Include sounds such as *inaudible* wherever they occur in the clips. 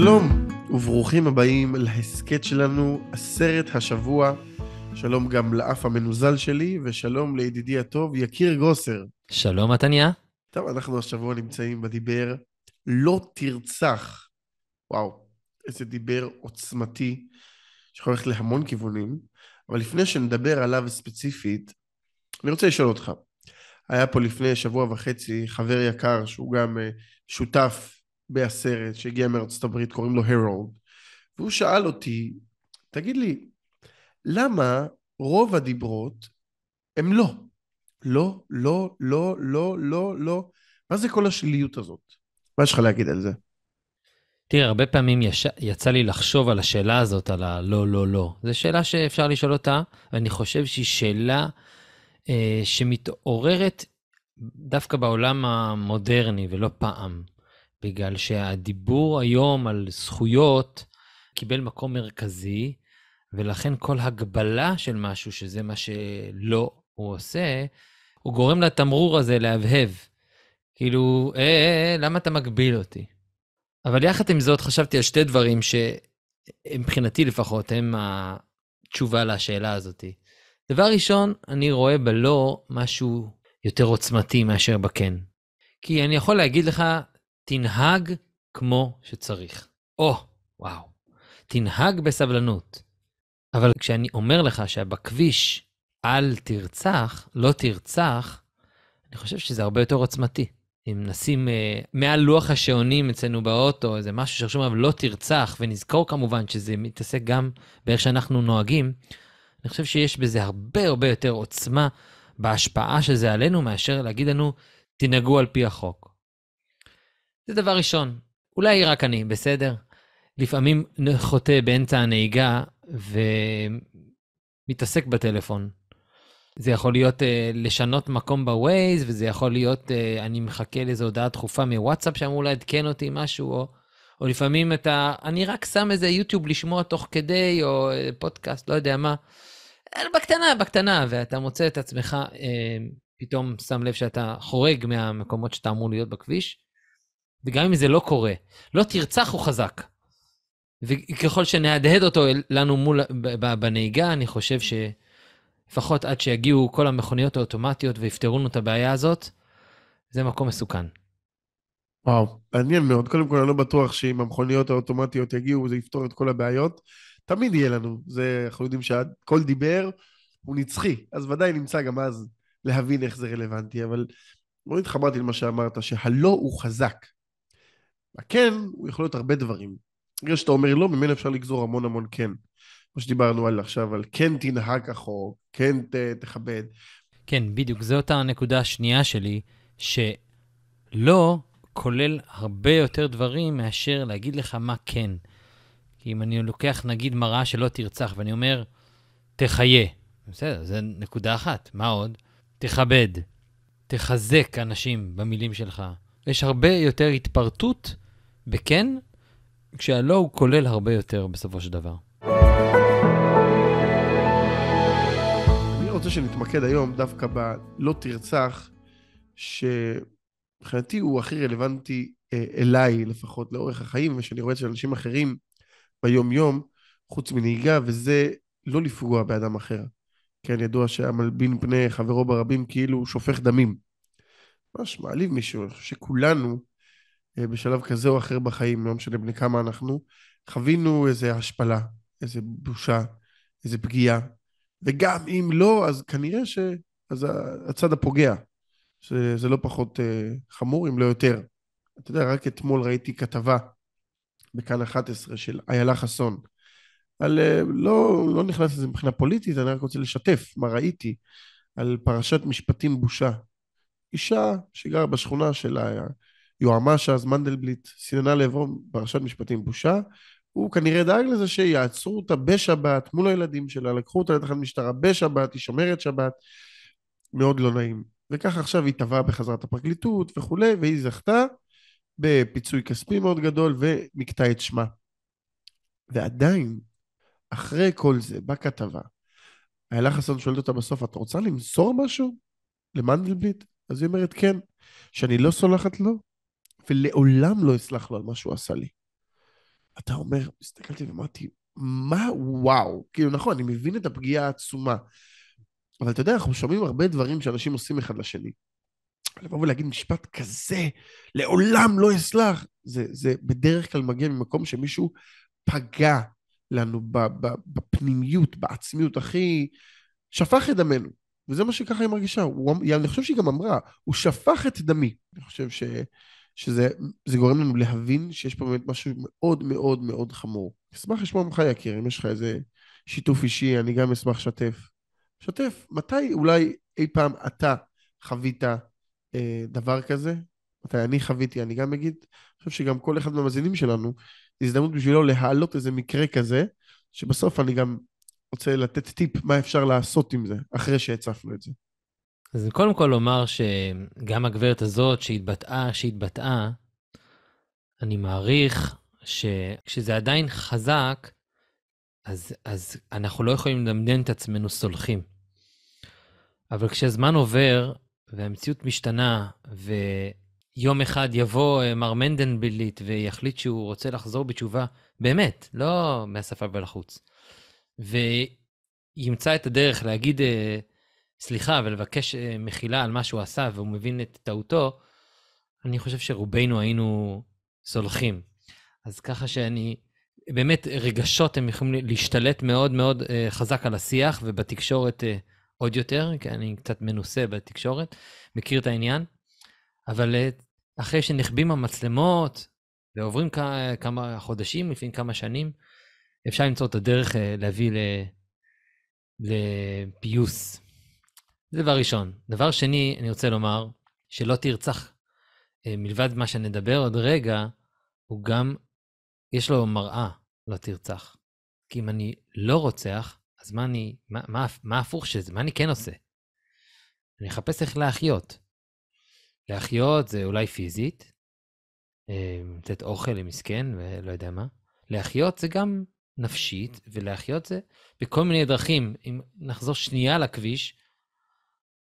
שלום, וברוכים הבאים להסכת שלנו, עשרת השבוע. שלום גם לאף המנוזל שלי, ושלום לידידי הטוב, יקיר גוסר. שלום, מתניה. טוב, אנחנו השבוע נמצאים בדיבר לא תרצח. וואו, איזה דיבר עוצמתי, שיכול ללכת להמון כיוונים. אבל לפני שנדבר עליו ספציפית, אני רוצה לשאול אותך. היה פה לפני שבוע וחצי חבר יקר, שהוא גם אה, שותף מהסרט שהגיע מארצות הברית, קוראים לו הרולד, והוא שאל אותי, תגיד לי, למה רוב הדיברות הם לא? לא, לא, לא, לא, לא, לא. מה זה כל השליליות הזאת? מה יש לך להגיד על זה? תראה, הרבה פעמים יש... יצא לי לחשוב על השאלה הזאת, על הלא, לא, לא. זו שאלה שאפשר לשאול אותה, ואני חושב שהיא שאלה אה, שמתעוררת דווקא בעולם המודרני ולא פעם. בגלל שהדיבור היום על זכויות קיבל מקום מרכזי, ולכן כל הגבלה של משהו, שזה מה שלא הוא עושה, הוא גורם לתמרור הזה להבהב. כאילו, אה, אה, אה, למה אתה מגביל אותי? אבל יחד עם זאת, חשבתי על שתי דברים שמבחינתי לפחות הם התשובה לשאלה הזאת. דבר ראשון, אני רואה בלא משהו יותר עוצמתי מאשר בכן. כי אני יכול להגיד לך, תנהג כמו שצריך. או, וואו. תנהג בסבלנות. אבל כשאני אומר לך שבכביש אל תרצח, לא תרצח, אני חושב שזה הרבה יותר עוצמתי. אם נשים uh, אה, מעל לוח השעונים אצלנו באוטו, איזה משהו שרשום עליו לא תרצח, ונזכור כמובן שזה מתעסק גם באיך שאנחנו נוהגים, אני חושב שיש בזה הרבה הרבה יותר עוצמה בהשפעה של זה עלינו, מאשר להגיד לנו, תנהגו על פי החוק. זה דבר ראשון. אולי רק אני, בסדר? לפעמים חוטא באמצע הנהיגה ומתעסק בטלפון. זה יכול להיות uh, לשנות מקום בווייז, וזה יכול להיות, uh, אני מחכה לאיזו הודעה דחופה מוואטסאפ שאמור לעדכן אותי משהו, או, או לפעמים אתה, אני רק שם איזה יוטיוב לשמוע תוך כדי, או uh, פודקאסט, לא יודע מה. בקטנה, בקטנה, ואתה מוצא את עצמך, uh, פתאום שם לב שאתה חורג מהמקומות שאתה אמור להיות בכביש. וגם אם זה לא קורה, לא תרצח הוא חזק. וככל שנהדהד אותו לנו מול, בנהיגה, אני חושב שלפחות עד שיגיעו כל המכוניות האוטומטיות ויפתרו לנו את הבעיה הזאת, זה מקום מסוכן. וואו, מעניין מאוד. קודם כל, אני לא בטוח שאם המכוניות האוטומטיות יגיעו, זה יפתור את כל הבעיות. תמיד יהיה לנו. זה, אנחנו יודעים שהכל דיבר הוא נצחי, אז ודאי נמצא גם אז להבין איך זה רלוונטי. אבל מאוד התחברתי למה שאמרת, שהלא הוא חזק. הכן הוא יכול להיות הרבה דברים. בגלל שאתה אומר לא, ממנו אפשר לגזור המון המון כן. כמו שדיברנו על עכשיו, על כן תנהג החוק, כן ת, תכבד. כן, בדיוק, זו אותה הנקודה השנייה שלי, שלא כולל הרבה יותר דברים מאשר להגיד לך מה כן. אם אני לוקח, נגיד, מראה שלא תרצח, ואני אומר, תחיה, בסדר, זו נקודה אחת, מה עוד? תכבד, תחזק אנשים במילים שלך. יש הרבה יותר התפרטות וכן, כשהלא הוא כולל הרבה יותר בסופו של דבר. אני רוצה שנתמקד היום דווקא ב"לא תרצח", שמבחינתי הוא הכי רלוונטי אה, אליי, לפחות לאורך החיים, ושאני רואה אצל אנשים אחרים ביום-יום, חוץ מנהיגה, וזה לא לפגוע באדם אחר. כן, ידוע שהמלבין פני חברו ברבים כאילו שופך דמים. ממש מעליב מישהו, אני חושב שכולנו, אה, בשלב כזה או אחר בחיים, לא משנה בני כמה אנחנו, חווינו איזו השפלה, איזו בושה, איזו פגיעה. וגם אם לא, אז כנראה ש... אז הצד הפוגע, שזה לא פחות אה, חמור, אם לא יותר. אתה יודע, רק אתמול ראיתי כתבה בכאן 11 של איילה חסון, על, אה, לא, לא נכנס לזה מבחינה פוליטית, אני רק רוצה לשתף מה ראיתי, על פרשת משפטים בושה. אישה שגרה בשכונה שלה, יועמ"ש אז מנדלבליט סיננה לעברו פרשת משפטים בושה. הוא כנראה דאג לזה שיעצרו אותה בשבת מול הילדים שלה, לקחו אותה לתחנת משטרה בשבת, היא שומרת שבת, מאוד לא נעים. וככה עכשיו היא טבעה בחזרת הפרקליטות וכולי, והיא זכתה בפיצוי כספי מאוד גדול ונקטע את שמה. ועדיין, אחרי כל זה, בכתבה, איילה חסון שואלת אותה בסוף, את רוצה למסור משהו למנדלבליט? אז היא אומרת, כן. שאני לא סולחת לו, ולעולם לא אסלח לו על מה שהוא עשה לי. אתה אומר, הסתכלתי ואמרתי, מה וואו? כאילו, נכון, אני מבין את הפגיעה העצומה, אבל אתה יודע, אנחנו שומעים הרבה דברים שאנשים עושים אחד לשני. לבוא ולהגיד משפט כזה, לעולם לא אסלח, זה, זה בדרך כלל מגיע ממקום שמישהו פגע לנו בפנימיות, בעצמיות הכי... שפך את דמנו, וזה מה שככה היא מרגישה. הוא, אמ, אני חושב שהיא גם אמרה, הוא שפך את דמי. אני חושב ש... שזה גורם לנו להבין שיש פה באמת משהו מאוד מאוד מאוד חמור. אשמח לשמוע ממך, יקיר, אם יש לך איזה שיתוף אישי, אני גם אשמח לשתף. שתף, מתי אולי אי פעם אתה חווית אה, דבר כזה? מתי אני חוויתי, אני גם אגיד. אני חושב שגם כל אחד מהמאזינים שלנו, זו הזדמנות בשבילו להעלות איזה מקרה כזה, שבסוף אני גם רוצה לתת טיפ מה אפשר לעשות עם זה, אחרי שהצפנו את זה. אז קודם כל לומר שגם הגברת הזאת שהתבטאה, שהתבטאה, אני מעריך שכשזה עדיין חזק, אז, אז אנחנו לא יכולים לדמדן את עצמנו סולחים. אבל כשהזמן עובר והמציאות משתנה, ויום אחד יבוא אה, מר מנדנבליט ויחליט שהוא רוצה לחזור בתשובה, באמת, לא מהשפה ולחוץ, וימצא את הדרך להגיד, אה, סליחה ולבקש אה, מחילה על מה שהוא עשה והוא מבין את טעותו, אני חושב שרובנו היינו סולחים. אז ככה שאני, באמת רגשות הם יכולים להשתלט מאוד מאוד אה, חזק על השיח ובתקשורת אה, עוד יותר, כי אני קצת מנוסה בתקשורת, מכיר את העניין, אבל אחרי שנחבים המצלמות ועוברים כמה חודשים, לפעמים כמה שנים, אפשר למצוא את הדרך להביא ל... לפיוס. זה דבר ראשון. דבר שני, אני רוצה לומר, שלא תרצח. אה, מלבד מה שנדבר עוד רגע, הוא גם, יש לו מראה, לא תרצח. כי אם אני לא רוצח, אז מה אני, מה, מה, מה של זה? מה אני כן עושה? אני אחפש איך להחיות. להחיות זה אולי פיזית, אה, לתת אוכל למסכן ולא יודע מה. להחיות זה גם נפשית, ולהחיות זה בכל מיני דרכים. אם נחזור שנייה לכביש,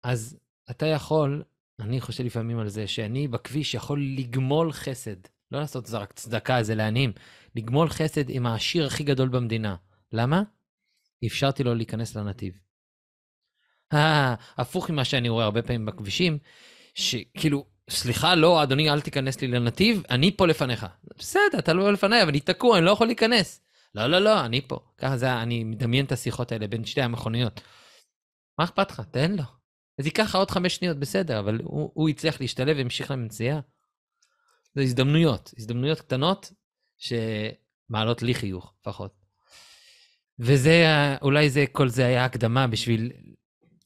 אז אתה יכול, אני חושב לפעמים על זה, שאני בכביש יכול לגמול חסד, לא לעשות את זה רק צדקה, זה לעניים, לגמול חסד עם העשיר הכי גדול במדינה. למה? אפשרתי לו להיכנס לנתיב. אה, הפוך ממה שאני רואה הרבה פעמים בכבישים, שכאילו, סליחה, לא, אדוני, אל תיכנס לי לנתיב, אני פה לפניך. בסדר, אתה לא לפניי, אבל אני תקוע, אני לא יכול להיכנס. לא, לא, לא, אני פה. ככה זה, אני מדמיין את השיחות האלה בין שתי המכוניות. מה אכפת לך? תן לו. אז ייקח לך עוד חמש שניות, בסדר, אבל הוא, הוא יצליח להשתלב והמשיך לממציאה. זה הזדמנויות, הזדמנויות קטנות שמעלות לי חיוך, לפחות. וזה, אולי זה, כל זה היה הקדמה בשביל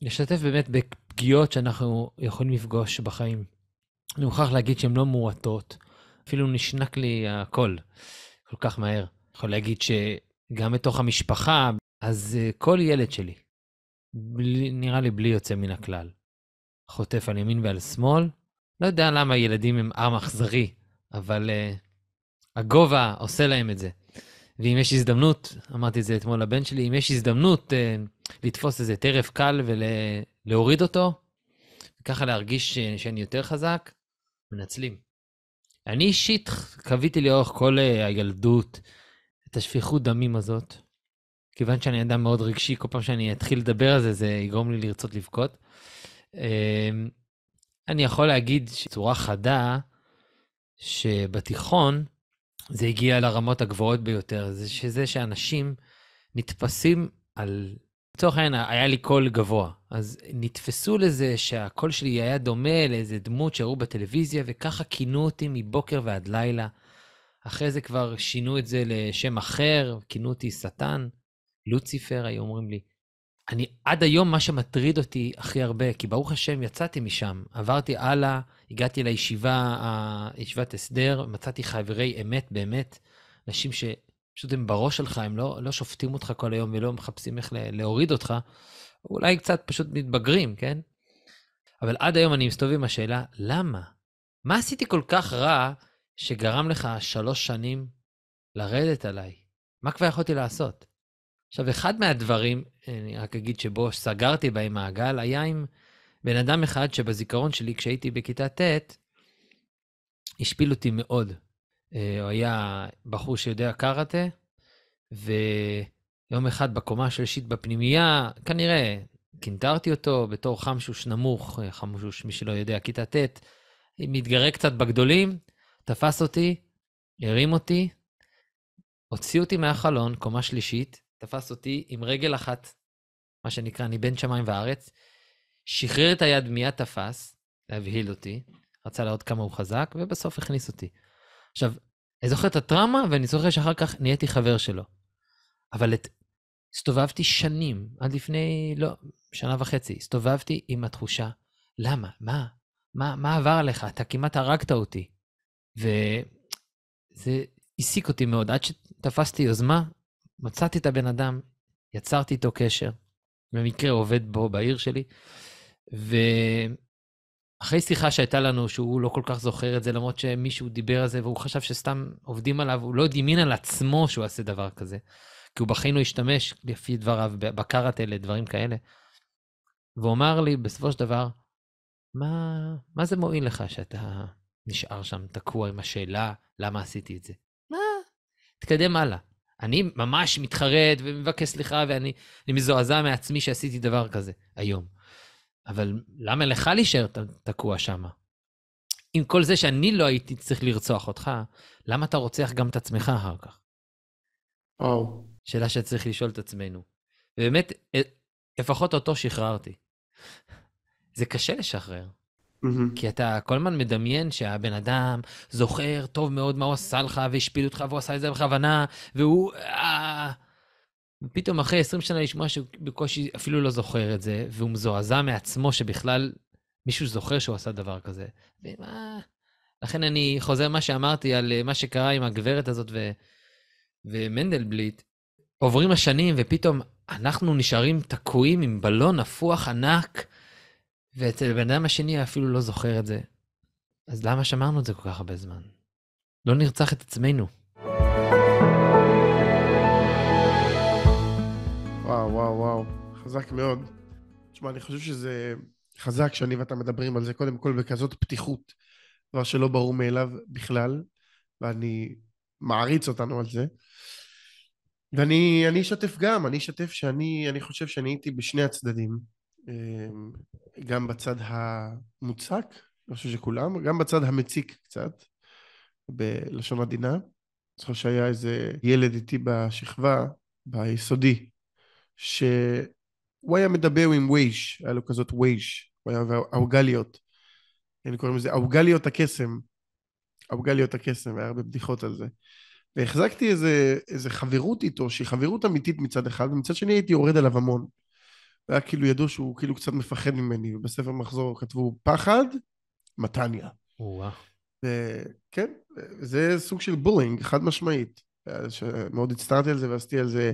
לשתף באמת בפגיעות שאנחנו יכולים לפגוש בחיים. אני מוכרח להגיד שהן לא מועטות, אפילו נשנק לי הכל כל כך מהר. יכול להגיד שגם בתוך המשפחה, אז אה, כל ילד שלי, בלי, נראה לי בלי יוצא מן הכלל. חוטף על ימין ועל שמאל. לא יודע למה ילדים הם עם אכזרי, אבל uh, הגובה עושה להם את זה. ואם יש הזדמנות, אמרתי את זה אתמול לבן שלי, אם יש הזדמנות uh, לתפוס איזה טרף קל ולהוריד ולה, אותו, ככה להרגיש ש, אה, שאני יותר חזק, מנצלים. אני אישית קוויתי לאורך כל uh, הילדות את השפיכות דמים הזאת, כיוון שאני אדם מאוד רגשי, כל פעם שאני אתחיל לדבר על זה, זה יגרום לי לרצות לבכות. אמ, אני יכול להגיד בצורה חדה, שבתיכון זה הגיע לרמות הגבוהות ביותר, זה שזה שאנשים נתפסים על... לצורך העניין, היה לי קול גבוה, אז נתפסו לזה שהקול שלי היה דומה לאיזה דמות שראו בטלוויזיה, וככה כינו אותי מבוקר ועד לילה. אחרי זה כבר שינו את זה לשם אחר, כינו אותי שטן. לוציפר, היו אומרים לי. אני, עד היום מה שמטריד אותי הכי הרבה, כי ברוך השם יצאתי משם, עברתי הלאה, הגעתי לישיבה, ישיבת הסדר, מצאתי חברי אמת באמת, אנשים שפשוט הם בראש שלך, הם לא, לא שופטים אותך כל היום ולא מחפשים איך להוריד אותך, אולי קצת פשוט מתבגרים, כן? אבל עד היום אני מסתובב עם השאלה, למה? מה עשיתי כל כך רע שגרם לך שלוש שנים לרדת עליי? מה כבר יכולתי לעשות? עכשיו, אחד מהדברים, אני רק אגיד, שבו סגרתי בהם מעגל, היה עם בן אדם אחד שבזיכרון שלי, כשהייתי בכיתה ט', השפיל אותי מאוד. אה, הוא היה בחור שיודע קראטה, ויום אחד בקומה השלישית בפנימייה, כנראה קינטרתי אותו בתור חמשוש נמוך, אה, חמשוש, מי שלא יודע, כיתה ט', מתגרה קצת בגדולים, תפס אותי, הרים אותי, הוציא אותי מהחלון, קומה שלישית, תפס אותי עם רגל אחת, מה שנקרא, אני בין שמיים וארץ, שחרר את היד, מיד תפס, להבהיל אותי, רצה לראות כמה הוא חזק, ובסוף הכניס אותי. עכשיו, אני זוכר את הטראומה, ואני זוכר שאחר כך נהייתי חבר שלו. אבל את... הסתובבתי שנים, עד לפני, לא, שנה וחצי, הסתובבתי עם התחושה, למה? מה? מה, מה עבר עליך? אתה כמעט הרגת אותי. וזה העסיק אותי מאוד, עד שתפסתי יוזמה מצאתי את הבן אדם, יצרתי איתו קשר, במקרה עובד בו בעיר שלי, ואחרי שיחה שהייתה לנו, שהוא לא כל כך זוכר את זה, למרות שמישהו דיבר על זה והוא חשב שסתם עובדים עליו, הוא לא דמין על עצמו שהוא עושה דבר כזה, כי הוא בחיים לא השתמש, לפי דבריו, בקראט אלה, דברים כאלה. והוא אמר לי, בסופו של דבר, מה, מה זה מועיל לך שאתה נשאר שם תקוע עם השאלה למה עשיתי את זה? מה? תתקדם הלאה. אני ממש מתחרט ומבקש סליחה, ואני מזועזע מעצמי שעשיתי דבר כזה היום. אבל למה לך להישאר תקוע שם? עם כל זה שאני לא הייתי צריך לרצוח אותך, למה אתה רוצח גם את עצמך אחר כך? וואו. שאלה שצריך לשאול את עצמנו. ובאמת, אה, לפחות אותו שחררתי. זה קשה לשחרר. Mm-hmm. כי אתה כל הזמן מדמיין שהבן אדם זוכר טוב מאוד מה הוא עשה לך, והשפיל אותך, והוא עשה את זה בכוונה, והוא... אה... פתאום אחרי 20 שנה לשמוע שהוא בקושי אפילו לא זוכר את זה, והוא מזועזע מעצמו שבכלל מישהו זוכר שהוא עשה דבר כזה. ומה... לכן אני חוזר מה שאמרתי על אה, מה שקרה עם הגברת הזאת ו... ומנדלבליט. עוברים השנים ופתאום אנחנו נשארים תקועים עם בלון נפוח ענק ואצל הבן אדם השני אפילו לא זוכר את זה. אז למה שמרנו את זה כל כך הרבה זמן? לא נרצח את עצמנו. וואו, וואו, וואו, חזק מאוד. תשמע, אני חושב שזה חזק שאני ואתה מדברים על זה, קודם כל בכזאת פתיחות, דבר שלא ברור מאליו בכלל, ואני מעריץ אותנו על זה. ואני אשתף גם, אני אשתף שאני אני חושב שאני הייתי בשני הצדדים. אמ, גם בצד המוצק, אני חושב שכולם, גם בצד המציק קצת, בלשון עדינה. זוכר שהיה איזה ילד איתי בשכבה, ביסודי, שהוא היה מדבר עם וייש, היה לו כזאת וייש, הוא היה אהוגליות, היינו קוראים לזה אהוגליות הקסם. אהוגליות הקסם, היה הרבה בדיחות על זה. והחזקתי איזה, איזה חברות איתו, שהיא חברות אמיתית מצד אחד, ומצד שני הייתי יורד עליו המון. והיה כאילו ידוע שהוא כאילו קצת מפחד ממני, ובספר מחזור כתבו פחד, מתניה. וכן, זה סוג של בולינג, חד משמעית. מאוד הצטערתי על זה ועשיתי על זה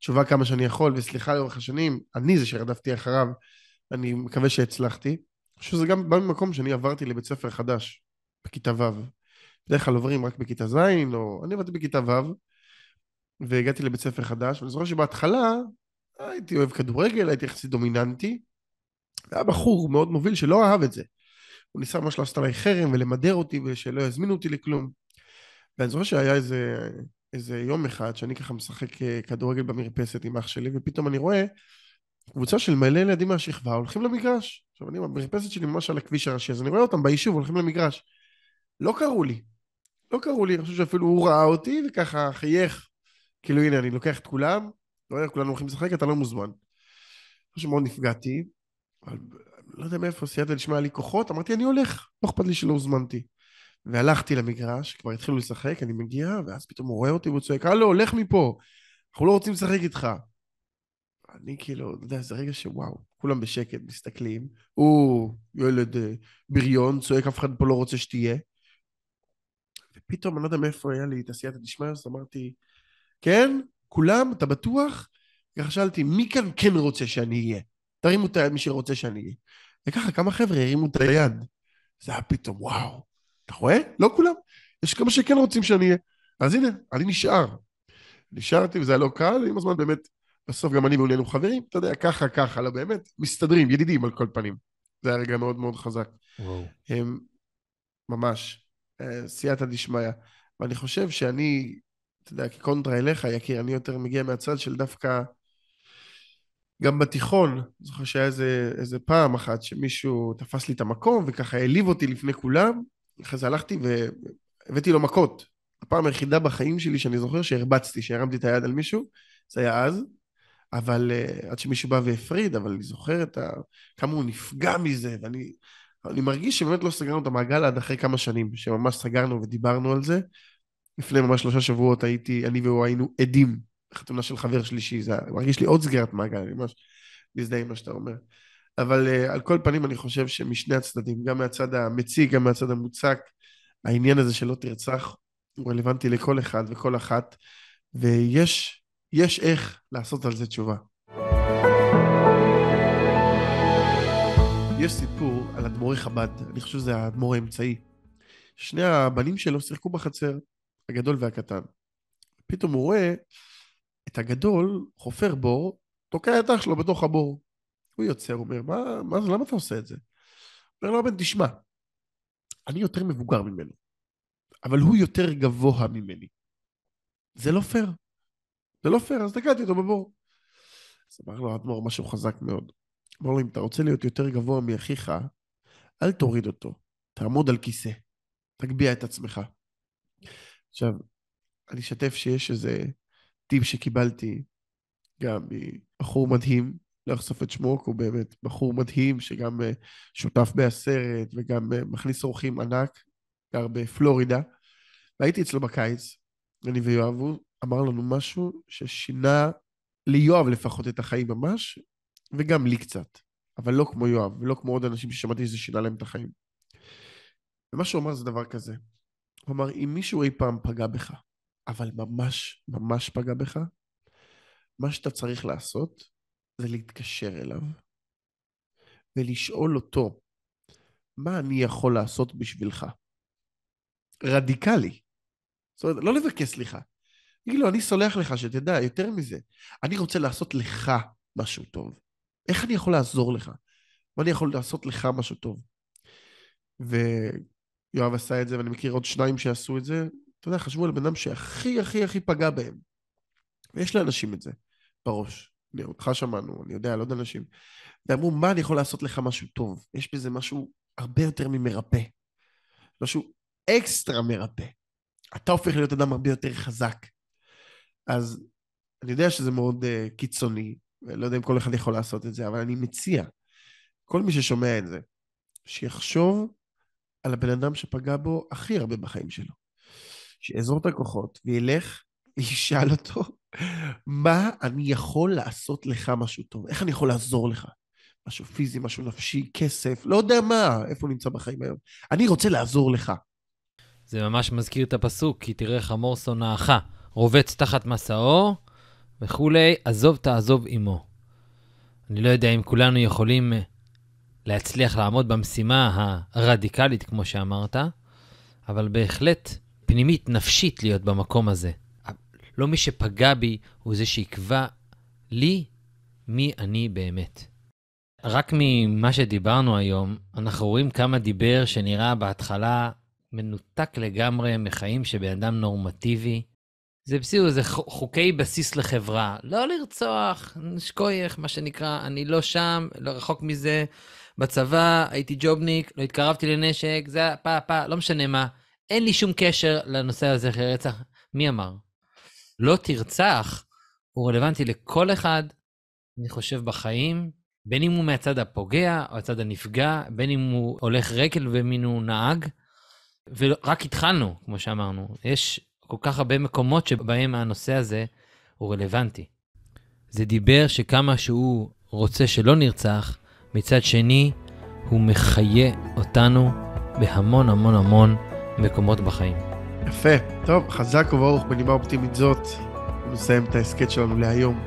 תשובה כמה שאני יכול, וסליחה לאורך השנים, אני זה שרדפתי אחריו, אני מקווה שהצלחתי. אני חושב שזה גם בא ממקום שאני עברתי לבית ספר חדש, בכיתה ו'. בדרך כלל עוברים רק בכיתה ז', או אני עבדתי בכיתה ו', והגעתי לבית ספר חדש, ואני זוכר שבהתחלה הייתי אוהב כדורגל, הייתי יחסית דומיננטי. היה בחור מאוד מוביל שלא אהב את זה. הוא ניסה ממש לעשות עליי חרם ולמדר אותי ושלא יזמינו אותי לכלום. ואני זוכר שהיה איזה, איזה יום אחד שאני ככה משחק אה, כדורגל במרפסת עם אח שלי, ופתאום אני רואה קבוצה של מלא ילדים מהשכבה הולכים למגרש. עכשיו אני במרפסת שלי ממש על הכביש הראשי, אז אני רואה אותם ביישוב הולכים למגרש. לא קראו לי. לא קראו לי, אני חושב שאפילו הוא ראה אותי וככה חייך. כאילו הנה אני לוקח את כולם, לא יודע, כולנו הולכים לשחק, אתה לא מוזמן. אני שמאוד נפגעתי, אבל לא יודע מאיפה, סייעת ונשמע לי כוחות, אמרתי, אני הולך, לא אכפת לי שלא הוזמנתי. והלכתי למגרש, כבר התחילו לשחק, אני מגיע, ואז פתאום הוא רואה אותי והוא צועק, הלו, לך מפה, אנחנו לא רוצים לשחק איתך. אני כאילו, אתה יודע, זה רגע שוואו, כולם בשקט, מסתכלים, הוא ילד אה, בריון, צועק, אף אחד פה לא רוצה שתהיה. ופתאום, אני לא יודע מאיפה היה לי את הסייעתא דשמיא, אז אמרתי, כן? כולם, אתה בטוח? ככה שאלתי, מי כאן כן רוצה שאני אהיה? תרימו את היד מי שרוצה שאני אהיה. וככה כמה חבר'ה הרימו את היד. זה היה פתאום, וואו. אתה רואה? לא כולם. יש כמה שכן רוצים שאני אהיה. אז הנה, אני נשאר. נשארתי וזה היה לא קל, עם הזמן באמת, בסוף גם אני ואולי חברים, אתה יודע, ככה, ככה, לא באמת, מסתדרים, ידידים על כל פנים. זה היה רגע מאוד מאוד חזק. וואו. הם, אמ, ממש, אה, סייעתא דשמיא. ואני חושב שאני אתה יודע, כקונטרה אליך, יקיר, אני יותר מגיע מהצד של דווקא... גם בתיכון, זוכר שהיה איזה, איזה פעם אחת שמישהו תפס לי את המקום וככה העליב אותי לפני כולם, אחרי זה הלכתי והבאתי לו מכות. הפעם היחידה בחיים שלי שאני זוכר שהרבצתי, שהרמתי את היד על מישהו, זה היה אז, אבל uh, עד שמישהו בא והפריד, אבל אני זוכר את ה... כמה הוא נפגע מזה, ואני אני מרגיש שבאמת לא סגרנו את המעגל עד אחרי כמה שנים, שממש סגרנו ודיברנו על זה, לפני ממש שלושה שבועות הייתי, אני והוא היינו עדים לחתונה של חבר שלישי, זה מרגיש לי עוד סגירת מעגל, אני ממש מזדהה עם מה שאתה אומר. אבל uh, על כל פנים אני חושב שמשני הצדדים, גם מהצד המציג, גם מהצד המוצק, העניין הזה שלא תרצח הוא רלוונטי לכל אחד וכל אחת, ויש יש איך לעשות על זה תשובה. יש סיפור על אדמו"רי חב"ד, אני חושב שזה האדמו"ר האמצעי. שני הבנים שלו שיחקו בחצר, הגדול והקטן. פתאום הוא רואה את הגדול חופר בור, תוקע את אח שלו בתוך הבור. הוא יוצא, הוא אומר, מה, מה זה, למה אתה עושה את זה? אומר לו הבן, תשמע, אני יותר מבוגר ממנו, אבל הוא יותר גבוה ממני. זה לא פייר. זה לא פייר, אז תקעתי אותו בבור. אז אמר לו האדמו"ר משהו חזק מאוד. אמר לו, אם אתה רוצה להיות יותר גבוה מאחיך, אל תוריד אותו, תעמוד על כיסא, תגביה את עצמך. עכשיו, אני אשתף שיש איזה טיפ שקיבלתי גם מבחור מדהים, לא אחשוף את שמו, כי הוא באמת בחור מדהים, שגם אה, שותף בעשרת וגם אה, מכניס אורחים ענק, גר בפלורידה. והייתי אצלו בקיץ, אני ויואב, הוא אמר לנו משהו ששינה ליואב לפחות את החיים ממש, וגם לי קצת, אבל לא כמו יואב, ולא כמו עוד אנשים ששמעתי שזה שינה להם את החיים. ומה שהוא אמר זה דבר כזה, הוא אמר, אם מישהו אי פעם פגע בך, אבל ממש ממש פגע בך, מה שאתה צריך לעשות זה להתקשר אליו ולשאול אותו, מה אני יכול לעשות בשבילך? רדיקלי. זאת אומרת, לא לבקש סליחה. תגיד לו, אני סולח לך, שתדע, יותר מזה. אני רוצה לעשות לך משהו טוב. איך אני יכול לעזור לך? מה אני יכול לעשות לך משהו טוב? ו... יואב עשה את זה, ואני מכיר עוד שניים שעשו את זה, אתה יודע, חשבו על בן אדם שהכי הכי הכי פגע בהם. ויש לאנשים את זה בראש. אני, אותך שמענו, אני יודע, על עוד אנשים. ואמרו, מה אני יכול לעשות לך משהו טוב? יש בזה משהו הרבה יותר ממרפא. משהו אקסטרה מרפא. אתה הופך להיות אדם הרבה יותר חזק. אז אני יודע שזה מאוד uh, קיצוני, ולא יודע אם כל אחד יכול לעשות את זה, אבל אני מציע, כל מי ששומע את זה, שיחשוב על הבן אדם שפגע בו הכי הרבה בחיים שלו. שיאזור את הכוחות וילך וישאל אותו, מה אני יכול לעשות לך משהו טוב? איך אני יכול לעזור לך? משהו פיזי, משהו נפשי, כסף, לא יודע מה, איפה הוא נמצא בחיים היום. אני רוצה לעזור לך. זה ממש מזכיר את הפסוק, כי תראה חמור שונאך, רובץ תחת מסעו וכולי, עזוב תעזוב עמו. אני לא יודע אם כולנו יכולים אה, להצליח לעמוד במשימה הרדיקלית, כמו שאמרת, אבל בהחלט פנימית, נפשית, להיות במקום הזה. לא מי שפגע בי הוא זה שיקבע לי מי אני באמת. רק ממה שדיברנו היום, אנחנו רואים כמה דיבר שנראה בהתחלה מנותק לגמרי מחיים שבן אדם נורמטיבי. זה בסדר, זה חוקי בסיס לחברה. לא לרצוח, נשקוייך, מה שנקרא, אני לא שם, לא רחוק מזה, בצבא, הייתי ג'ובניק, לא התקרבתי לנשק, זה היה פה, פה, לא משנה מה. אין לי שום קשר לנושא הזה אחרי רצח. מי אמר? לא תרצח, הוא רלוונטי לכל אחד, אני חושב, בחיים, בין אם הוא מהצד הפוגע או הצד הנפגע, בין אם הוא הולך רגל ומין הוא נהג, ורק התחלנו, כמו שאמרנו. יש כל כך הרבה מקומות שבהם הנושא הזה הוא רלוונטי. זה דיבר שכמה שהוא רוצה שלא נרצח, מצד שני, הוא מחיה אותנו בהמון המון המון מקומות בחיים. יפה. טוב, חזק וברוך בנימה אופטימית זאת, נסיים את ההסכת שלנו להיום.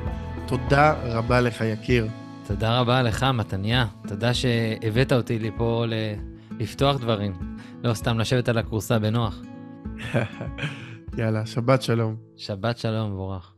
תודה רבה לך, יקיר. תודה רבה לך, מתניה. תודה שהבאת אותי לפה ל... לפתוח דברים. לא סתם לשבת על הכורסה בנוח. *laughs* יאללה, שבת שלום. שבת שלום, מבורך.